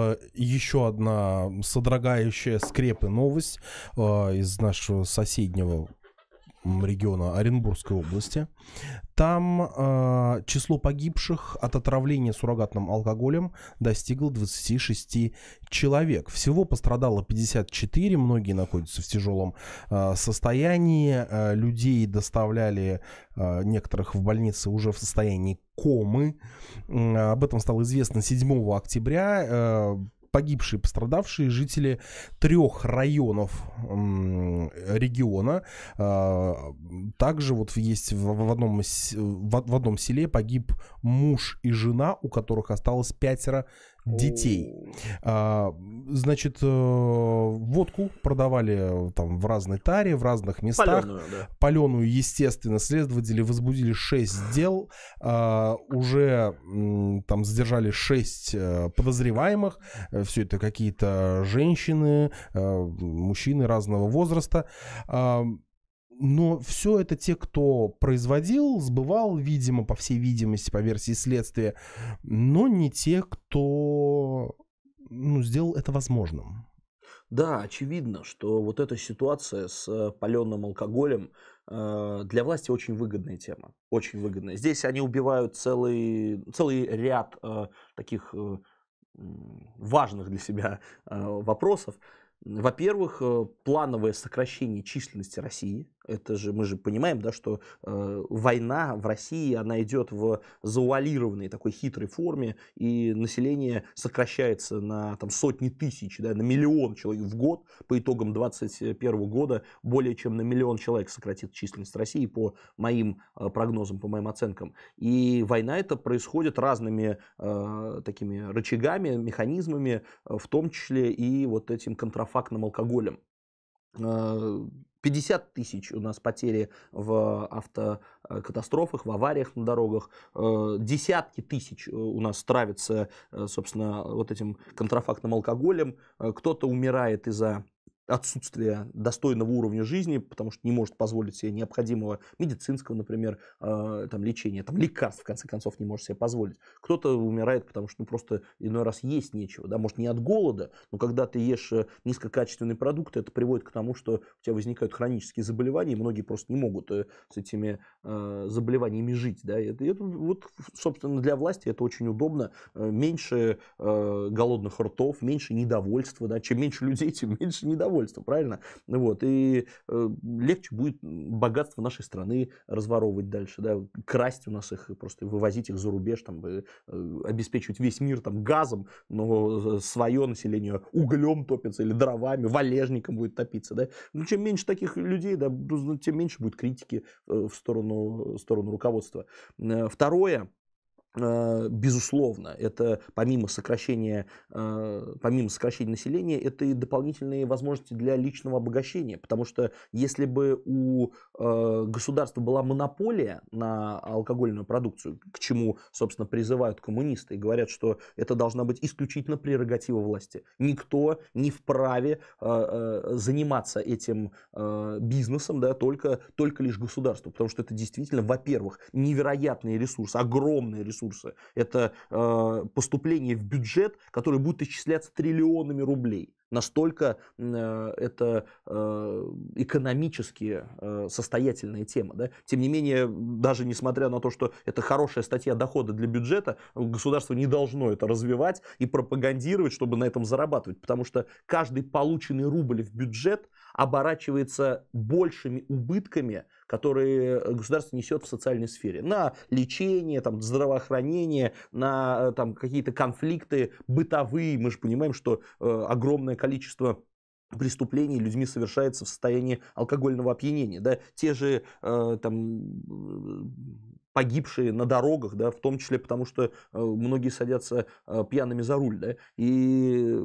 Э, Еще одна содрогающая скрепы новость э, из нашего соседнего региона Оренбургской области. Там э, число погибших от отравления суррогатным алкоголем достигло 26 человек. Всего пострадало 54, многие находятся в тяжелом э, состоянии. Э, людей доставляли э, некоторых в больницы уже в состоянии комы. Э, об этом стало известно 7 октября. Э, погибшие, пострадавшие жители трех районов региона. А, также вот есть в одном, в одном селе погиб муж и жена, у которых осталось пятеро детей. А, значит, э, водку продавали там в разной таре, в разных местах. Паленую, да. Паленую, естественно. Следователи возбудили 6 дел. А, уже там задержали 6 э, подозреваемых. Э, Все это какие-то женщины, мужчины разного возраста но все это те, кто производил, сбывал, видимо, по всей видимости, по версии следствия, но не те, кто ну, сделал это возможным. Да, очевидно, что вот эта ситуация с э, паленым алкоголем э, для власти очень выгодная тема. Очень выгодная. Здесь они убивают целый, целый ряд э, таких важных для себя вопросов. Во-первых, плановое сокращение численности России. Это же мы же понимаем, да, что э, война в России она идет в зауалированной такой хитрой форме, и население сокращается на там сотни тысяч, да, на миллион человек в год по итогам 2021 года более чем на миллион человек сократит численность России по моим э, прогнозам, по моим оценкам. И война это происходит разными э, такими рычагами, механизмами, э, в том числе и вот этим контрафактным алкоголем э, 50 тысяч у нас потери в автокатастрофах, э, в авариях на дорогах, э, десятки тысяч э, у нас травится, собственно, вот этим контрафактным алкоголем, кто-то умирает из-за отсутствие достойного уровня жизни, потому что не может позволить себе необходимого медицинского, например, э, там, лечения, там, лекарств, в конце концов, не может себе позволить. Кто-то умирает, потому что ну, просто иной раз есть нечего, да, может, не от голода, но когда ты ешь э, низкокачественные продукты, это приводит к тому, что у тебя возникают хронические заболевания, и многие просто не могут э, с этими э, заболеваниями жить, да, и это, это вот, собственно, для власти это очень удобно, э, меньше э, голодных ртов, меньше недовольства, да, чем меньше людей, тем меньше недовольства недовольство, правильно? Вот, и э, легче будет богатство нашей страны разворовывать дальше, да, красть у нас их, просто вывозить их за рубеж, там, э, э, обеспечивать весь мир там газом, но свое население углем топится или дровами, валежником будет топиться, да. Ну, чем меньше таких людей, да, ну, тем меньше будет критики в сторону, в сторону руководства. Второе, Э, безусловно, это помимо сокращения, э, помимо сокращения населения, это и дополнительные возможности для личного обогащения. Потому что если бы у э, государства была монополия на алкогольную продукцию, к чему, собственно, призывают коммунисты и говорят, что это должна быть исключительно прерогатива власти. Никто не вправе заниматься этим бизнесом, да, только, только лишь государству. Потому что это действительно, во-первых, невероятные ресурсы, огромные ресурсы ресурсы. Это э, поступление в бюджет, которое будет исчисляться триллионами рублей. Настолько э, это э, экономически э, состоятельная тема. Да? Тем не менее, даже несмотря на то, что это хорошая статья дохода для бюджета, государство не должно это развивать и пропагандировать, чтобы на этом зарабатывать. Потому что каждый полученный рубль в бюджет оборачивается большими убытками, которые государство несет в социальной сфере. На лечение, там, здравоохранение, на э, там, какие-то конфликты бытовые. Мы же понимаем, что э, огромное количество преступлений людьми совершается в состоянии алкогольного опьянения. Да? Те же э, там, погибшие на дорогах, да, в том числе потому, что э, многие садятся э, пьяными за руль. Да? И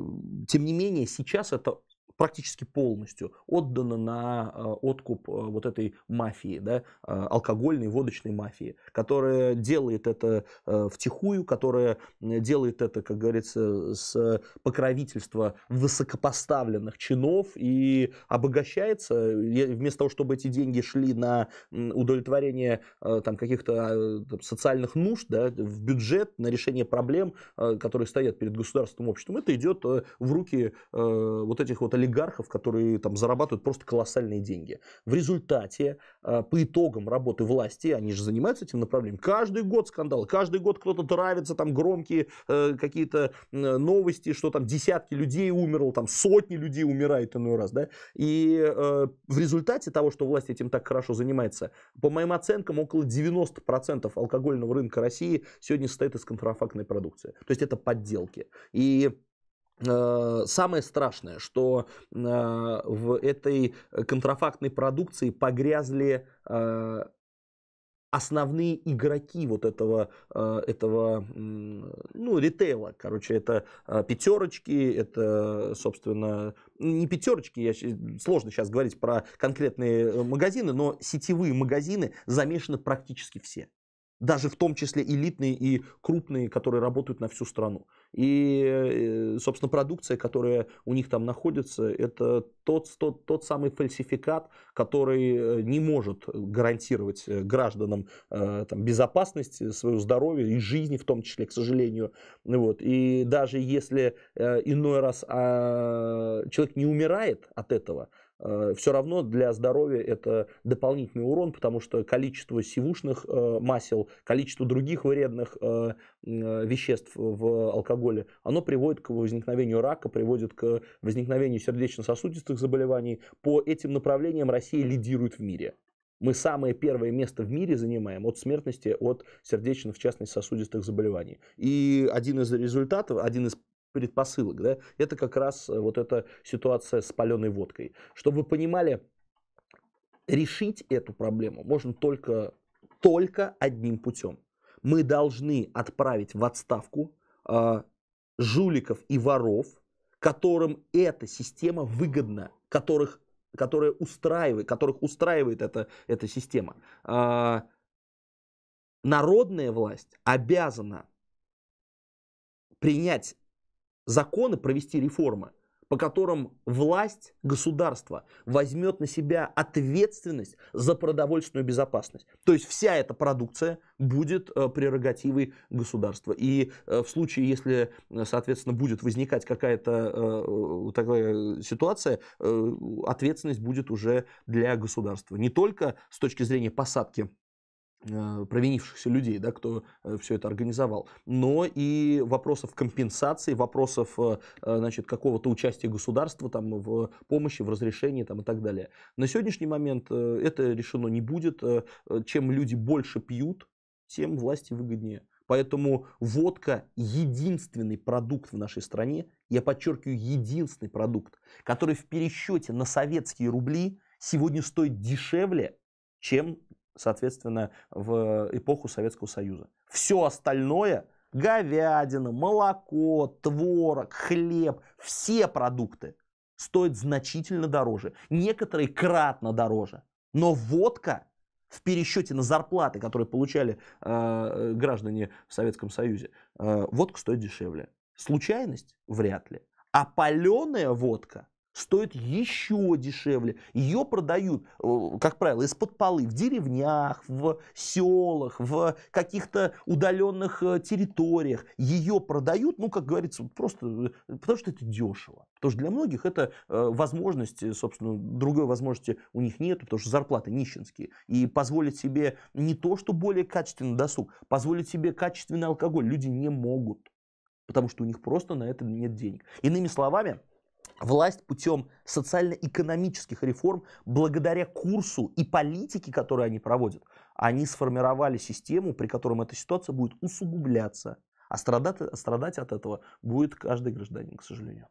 тем не менее сейчас это практически полностью отдано на э, откуп э, вот этой мафии, да, э, алкогольной, водочной мафии, которая делает это втихую, которая делает это, как говорится, с покровительства высокопоставленных чинов и обогащается, вместо того, чтобы эти деньги шли на удовлетворение там, каких-то а, социальных нужд да, в бюджет, на решение проблем, которые стоят перед государственным обществом, это идет в руки вот этих вот олигархов олигархов, которые там зарабатывают просто колоссальные деньги. В результате, э, по итогам работы власти, они же занимаются этим направлением, каждый год скандал, каждый год кто-то травится, там громкие э, какие-то э, новости, что там десятки людей умерло, там сотни людей умирает иной раз, да, и в результате того, что власть этим так хорошо занимается, по моим оценкам, около 90% алкогольного рынка России сегодня состоит из контрафактной продукции. То есть это подделки. И Э, самое страшное, что э, в этой э, контрафактной продукции погрязли основные игроки вот этого, этого ну, ритейла. Короче, это пятерочки, это, собственно, не пятерочки, я, сложно сейчас говорить про конкретные магазины, но сетевые магазины замешаны практически все даже в том числе элитные и крупные, которые работают на всю страну. И, э, собственно, продукция, которая у них там находится, это тот, тот, тот самый фальсификат, который э, не может гарантировать э, гражданам там, безопасность, свое здоровье и жизни в том числе, к сожалению. Вот. И даже если иной раз а, человек не умирает от этого, Э, все равно для здоровья это дополнительный урон, потому что количество сивушных э, масел, количество других вредных э, веществ в алкоголе, оно приводит к возникновению рака, приводит к возникновению сердечно-сосудистых заболеваний. По этим направлениям Россия лидирует в мире. Мы самое первое место в мире занимаем от смертности от сердечно, в частности, сосудистых заболеваний. И один из результатов, один из предпосылок, да, это как раз э, вот эта ситуация с паленой водкой. Чтобы вы понимали, решить эту проблему можно только, только одним путем. Мы должны отправить в отставку э, жуликов и воров, которым эта система выгодна, которых, которая устраивает, которых устраивает эта, эта система. Э, народная власть обязана принять законы, провести реформы, по которым власть, государства возьмет на себя ответственность за продовольственную безопасность. То есть вся эта продукция будет э, прерогативой государства. И э, в случае, если, э, соответственно, будет возникать какая-то такая ситуация, ответственность будет уже для государства. Не только с точки зрения посадки Э, провинившихся людей, да, кто э, все это организовал, но и вопросов компенсации, вопросов э, значит, какого-то участия государства там, в помощи, в разрешении там, и так далее. На сегодняшний момент это решено не будет. Чем люди больше пьют, тем власти выгоднее. Поэтому водка единственный продукт в нашей стране, я подчеркиваю, единственный продукт, который в пересчете на советские рубли сегодня стоит дешевле, чем, соответственно, в эпоху Советского Союза. Все остальное говядина, молоко, творог, хлеб, все продукты стоят значительно дороже, некоторые кратно дороже. Но водка в пересчете на зарплаты, которые получали э, граждане в Советском Союзе, э, водка стоит дешевле. Случайность? Вряд ли. А паленая водка стоит еще дешевле. Ее продают, э, как правило, из-под полы в деревнях, в селах, в каких-то удаленных э, территориях. Ее продают, ну, как говорится, просто э, потому что это дешево. Потому что для многих это возможность, собственно, другой возможности у них нет, потому что зарплаты нищенские. И позволить себе не то, что более качественный досуг, позволить себе качественный алкоголь люди не могут. Потому что у них просто на это нет денег. Иными словами, власть путем социально-экономических реформ, благодаря курсу и политике, которые они проводят, они сформировали систему, при котором эта ситуация будет усугубляться. А страдать, страдать от этого будет каждый гражданин, к сожалению.